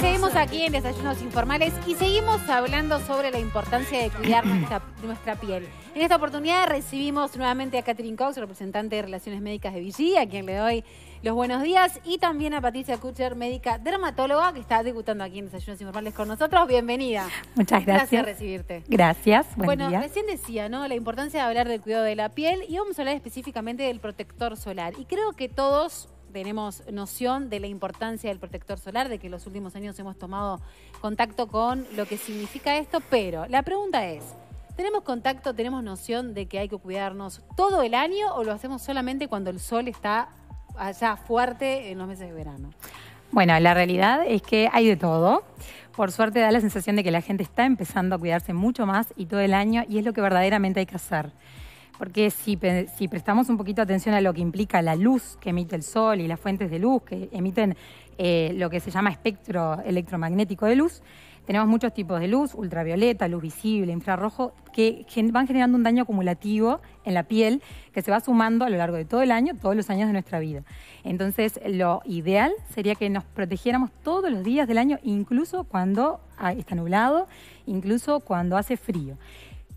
seguimos aquí en Desayunos Informales y seguimos hablando sobre la importancia de cuidar nuestra, piel. En esta oportunidad recibimos nuevamente a Catherine Cox, representante de Relaciones Médicas de Vichy, a quien le doy los buenos días, y también a Patricia Kucher, médica dermatóloga, que está debutando aquí en Desayunos Informales con nosotros. Bienvenida. Muchas gracias. Gracias por recibirte. Gracias. bueno, recién decía, ¿no? La importancia de hablar del cuidado de la piel y vamos a hablar específicamente del protector solar. Y creo que todos tenemos noción de la importancia del protector solar, de que los últimos años hemos tomado contacto con lo que significa esto, pero la pregunta es, ¿tenemos contacto, tenemos noción de que hay que cuidarnos todo el año o lo hacemos solamente cuando el sol está allá fuerte en los meses de verano? Bueno, la realidad es que hay de todo. Por suerte da la sensación de que la gente está empezando a cuidarse mucho más y todo el año y es lo que verdaderamente hay que hacer. Porque si, prestamos un poquito atención a lo que implica la luz que emite el sol y las fuentes de luz que emiten eh, lo que se llama espectro electromagnético de luz, tenemos muchos tipos de luz, ultravioleta, luz visible, infrarrojo, que van generando un daño acumulativo en la piel que se va sumando a lo largo de todo el año, todos los años de nuestra vida. Entonces, lo ideal sería que nos protegiéramos todos los días del año, incluso cuando ah, está nublado, incluso cuando hace frío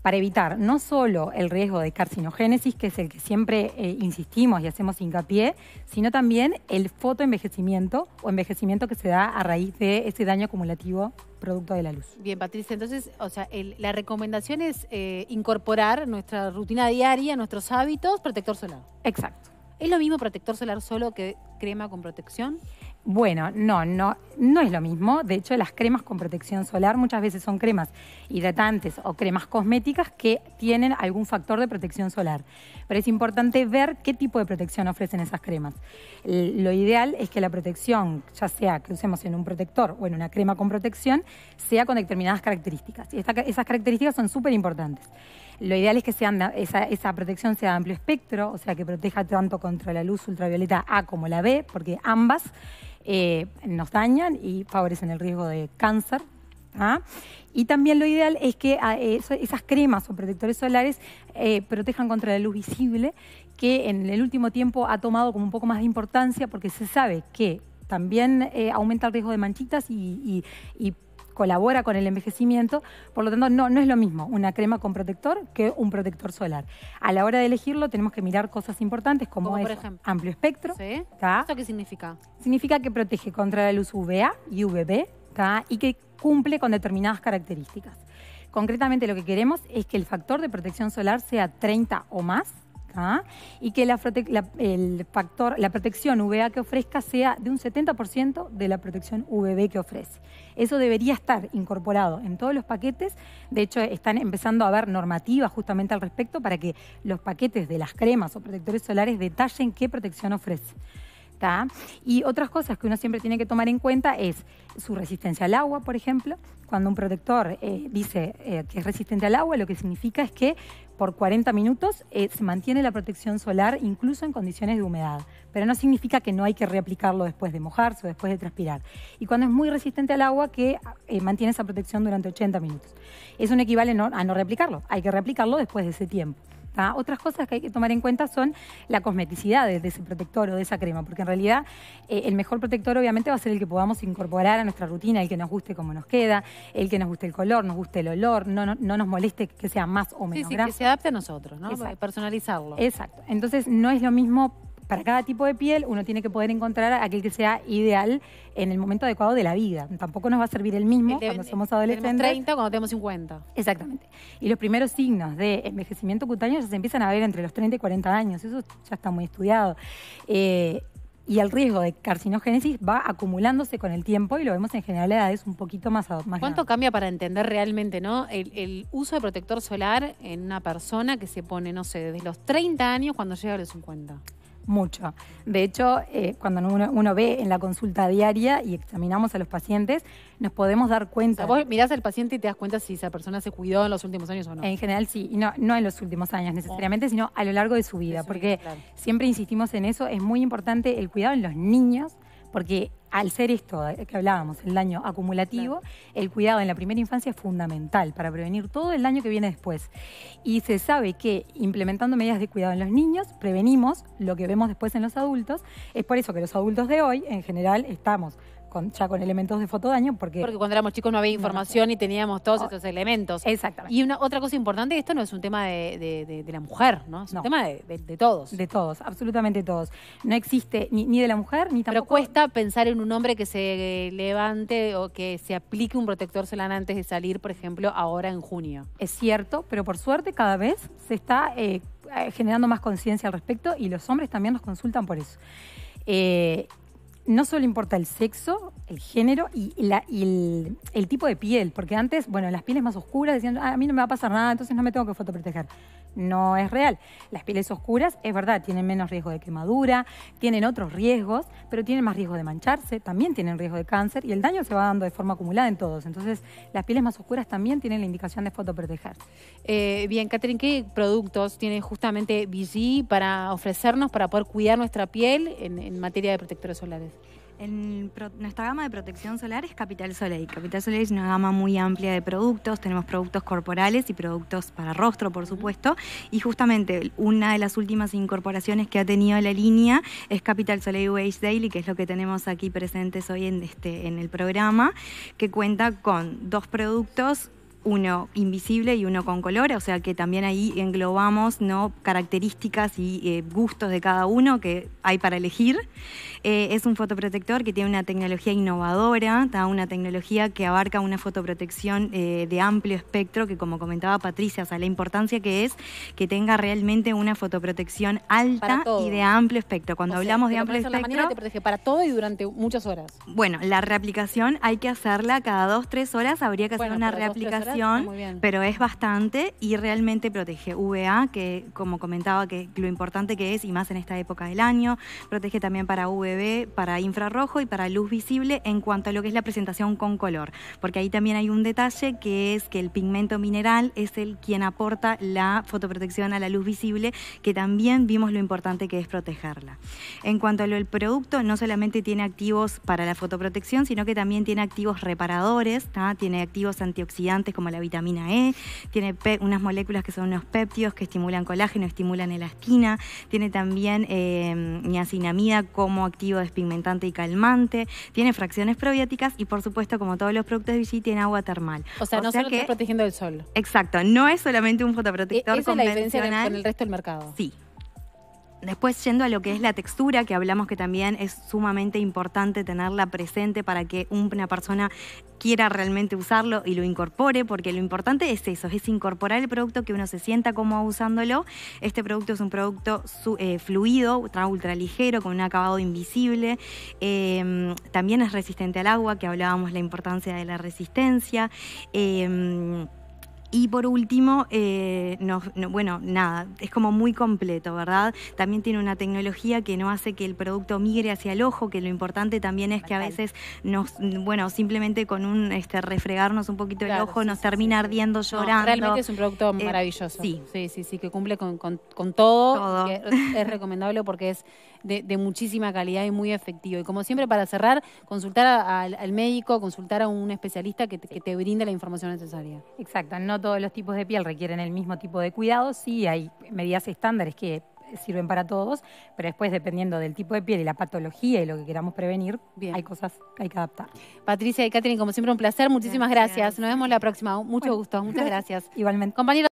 para evitar no solo el riesgo de carcinogénesis, que es el que siempre eh, insistimos y hacemos hincapié, sino también el fotoenvejecimiento o envejecimiento que se da a raíz de ese daño acumulativo producto de la luz. Bien, Patricia, entonces, o sea, la recomendación es eh, incorporar nuestra rutina diaria, nuestros hábitos, protector solar. Exacto. ¿Es lo mismo protector solar solo que crema con protección? Bueno, no, no, no es lo mismo. De hecho, las cremas con protección solar muchas veces son cremas hidratantes o cremas cosméticas que tienen algún factor de protección solar. Pero es importante ver qué tipo de protección ofrecen esas cremas. Lo ideal es que la protección, ya sea que usemos en un protector o en una crema con protección, sea con determinadas características. Y esas características son súper importantes. Lo ideal es que esa, esa, protección sea de amplio espectro, o sea, que proteja tanto contra la luz ultravioleta A como la B, porque ambas eh, nos dañan y favorecen el riesgo de cáncer. Y también lo ideal es que ah, eh, esas cremas o protectores solares eh, protejan contra la luz visible, que en el último tiempo ha tomado como un poco más de importancia porque se sabe que también aumenta el riesgo de manchitas y colabora con el envejecimiento, por lo tanto no, no es lo mismo una crema con protector que un protector solar. A la hora de elegirlo tenemos que mirar cosas importantes como, es amplio espectro. ¿Sí? ¿Eso qué significa? Significa que protege contra la luz UVA y UVB y que cumple con determinadas características. Concretamente lo que queremos es que el factor de protección solar sea 30 o más ¿ah? y que la, protección UVA que ofrezca sea de un 70% de la protección UVB que ofrece. Eso debería estar incorporado en todos los paquetes. De hecho, están empezando a haber normativas justamente al respecto para que los paquetes de las cremas o protectores solares detallen qué protección ofrece. Y otras cosas que uno siempre tiene que tomar en cuenta es su resistencia al agua, por ejemplo. Cuando un protector eh, dice eh, que es resistente al agua, lo que significa es que por 40 minutos eh, se mantiene la protección solar incluso en condiciones de humedad. Pero no significa que no hay que reaplicarlo después de mojarse o después de transpirar. Y cuando es muy resistente al agua, que mantiene esa protección durante 80 minutos. Eso no equivale a no reaplicarlo. Hay que reaplicarlo después de ese tiempo. Otras cosas que hay que tomar en cuenta son la cosmeticidad de, ese protector o de esa crema, porque en realidad eh, el mejor protector obviamente va a ser el que podamos incorporar a nuestra rutina, el que nos guste como nos queda, el que nos guste el color, nos guste el olor, no, no, nos moleste que sea más o menos. Sí, sí, que se adapte a nosotros, ¿no? Personalizarlo. Exacto. Entonces no es lo mismo para cada tipo de piel uno tiene que poder encontrar aquel que sea ideal en el momento adecuado de la vida. Tampoco nos va a servir el mismo cuando somos adolescentes. Tenemos 30 cuando tenemos 50. Exactamente. Y los primeros signos de envejecimiento cutáneo ya se empiezan a ver entre los 30 y 40 años. Eso ya está muy estudiado. Eh, y el riesgo de carcinogénesis va acumulándose con el tiempo y lo vemos en general a edades un poquito más, más ¿Cuánto cambia para entender realmente ¿no? El, el, uso de protector solar en una persona que se pone, no sé, desde los 30 años cuando llega a los 50? mucho. De hecho, eh, cuando uno, ve en la consulta diaria y examinamos a los pacientes, nos podemos dar cuenta. vos mirás al paciente y te das cuenta si esa persona se cuidó en los últimos años o no. En general sí, no, no en los últimos años necesariamente, oh. sino a lo largo de su vida, porque siempre insistimos en eso, es muy importante el cuidado en los niños, porque al ser esto eh, que hablábamos, el daño acumulativo, el cuidado en la primera infancia es fundamental para prevenir todo el daño que viene después. Y se sabe que implementando medidas de cuidado en los niños, prevenimos lo que vemos después en los adultos. Es por eso que los adultos de hoy, en general, estamos con, ya con elementos de fotodaño porque... Porque cuando éramos chicos no había información y teníamos todos oh, esos elementos. Exactamente. Y una, otra cosa importante, esto no es un tema de, la mujer, ¿no? Es un tema de, todos. De todos, absolutamente todos. No existe ni, de la mujer ni tampoco... Pero cuesta pensar en un hombre que se eh, levante o que se aplique un protector solar antes de salir, por ejemplo, ahora en junio. Es cierto, pero por suerte cada vez se está... Eh, eh, generando más conciencia al respecto y los hombres también nos consultan por eso. Eh, no solo importa el sexo, el género y, el, tipo de piel, porque antes, bueno, las pieles más oscuras decían, ah, a mí no me va a pasar nada, entonces no me tengo que fotoproteger. No es real. Las pieles oscuras, es verdad, tienen menos riesgo de quemadura, tienen otros riesgos, pero tienen más riesgo de mancharse, también tienen riesgo de cáncer y el daño se va dando de forma acumulada en todos. Entonces, las pieles más oscuras también tienen la indicación de fotoproteger. Eh, bien, Catherine, ¿qué productos tiene justamente BG para ofrecernos, para poder cuidar nuestra piel en materia de protectores solares? nuestra gama de protección solar es Capital Soleil. Capital Soleil es una gama muy amplia de productos. Tenemos productos corporales y productos para rostro, por supuesto. Y justamente una de las últimas incorporaciones que ha tenido la línea es Capital Soleil Wage Daily, que es lo que tenemos aquí presentes hoy en, este, en el programa, que cuenta con dos productos uno invisible y uno con color, o sea que también ahí englobamos ¿no? características y eh, gustos de cada uno que hay para elegir. Eh, es un fotoprotector que tiene una tecnología innovadora, una tecnología que abarca una fotoprotección eh, de amplio espectro, que como comentaba Patricia, o la importancia que es que tenga realmente una fotoprotección alta y de amplio espectro. Cuando hablamos de amplio espectro... La manera te protege para todo y durante muchas horas. Bueno, la reaplicación hay que hacerla cada dos, tres horas, habría que hacer una reaplicación pero es bastante y realmente protege VA, que como comentaba, que lo importante que es, y más en esta época del año, protege también para VB para infrarrojo y para luz visible en cuanto a lo que es la presentación con color, porque ahí también hay un detalle que es que el pigmento mineral es el quien aporta la fotoprotección a la luz visible, que también vimos lo importante que es protegerla. En cuanto al producto, no solamente tiene activos para la fotoprotección, sino que también tiene activos reparadores, tiene activos antioxidantes como la vitamina E, tiene unas moléculas que son unos péptidos que estimulan colágeno, estimulan elastina, tiene también em, niacinamida como activo despigmentante y calmante, tiene fracciones probióticas y por supuesto como todos los productos de Vichy tiene agua termal. O sea, no solo está protegiendo del sol. Exacto, no es solamente un fotoprotector ¿Esa Es la diferencia con el resto del mercado. Sí, Después, yendo a lo que es la textura, que hablamos que también es sumamente importante tenerla presente para que una persona quiera realmente usarlo y lo incorpore, porque lo importante es eso, es incorporar el producto que uno se sienta como usándolo. Este producto es un producto eh, fluido, ultra, ligero, con un acabado invisible. Em, también es resistente al agua, que hablábamos la importancia de la resistencia. Em, y por último, eh, bueno, nada, es como muy completo, ¿verdad? También tiene una tecnología que no hace que el producto migre hacia el ojo, que lo importante también es que a veces nos, bueno, simplemente con un este, refregarnos un poquito el ojo nos termina ardiendo, llorando. realmente es un producto eh, maravilloso. sí. sí, sí, sí, que cumple con, todo. es recomendable porque es de, muchísima calidad y muy efectivo. Y como siempre, para cerrar, consultar al médico, consultar a un especialista que, te brinde la información necesaria. Exacto, no todos los tipos de piel requieren el mismo tipo de cuidado, sí hay medidas estándares que sirven para todos, pero después dependiendo del tipo de piel y la patología y lo que queramos prevenir, hay cosas que hay que adaptar. Patricia y Catherine, como siempre un placer, muchísimas gracias. Nos vemos la próxima, mucho gusto, muchas gracias. Igualmente. Compañero